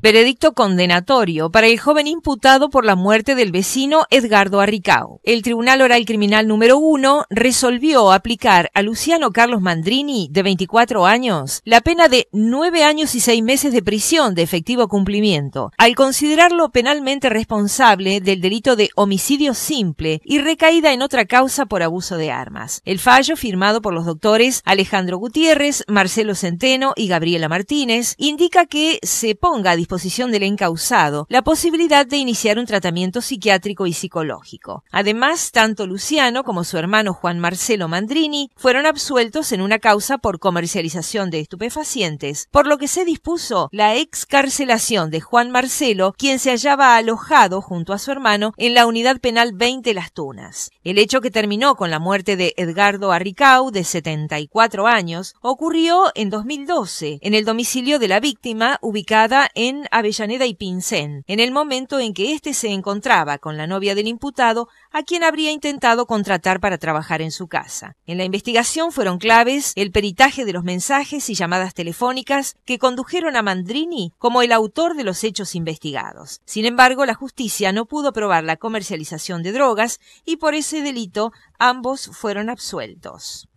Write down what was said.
Veredicto condenatorio para el joven imputado por la muerte del vecino Edgardo Arricao. El Tribunal Oral Criminal número 1 resolvió aplicar a Luciano Carlos Mandrini, de 24 años, la pena de 9 años y 6 meses de prisión de efectivo cumplimiento, al considerarlo penalmente responsable del delito de homicidio simple y recaída en otra causa por abuso de armas. El fallo, firmado por los doctores Alejandro Gutiérrez, Marcelo Centeno y Gabriela Martínez, indica que se ponga a disposición del encausado la posibilidad de iniciar un tratamiento psiquiátrico y psicológico. Además, tanto Luciano como su hermano Juan Marcelo Mandrini fueron absueltos en una causa por comercialización de estupefacientes, por lo que se dispuso la excarcelación de Juan Marcelo, quien se hallaba alojado junto a su hermano en la unidad penal 20 Las Tunas. El hecho que terminó con la muerte de Edgardo Arricau, de 74 años, ocurrió en 2012 en el domicilio de la víctima ubicada en Avellaneda y Pincén, en el momento en que éste se encontraba con la novia del imputado, a quien habría intentado contratar para trabajar en su casa. En la investigación fueron claves el peritaje de los mensajes y llamadas telefónicas que condujeron a Mandrini como el autor de los hechos investigados. Sin embargo, la justicia no pudo probar la comercialización de drogas y por ese delito ambos fueron absueltos.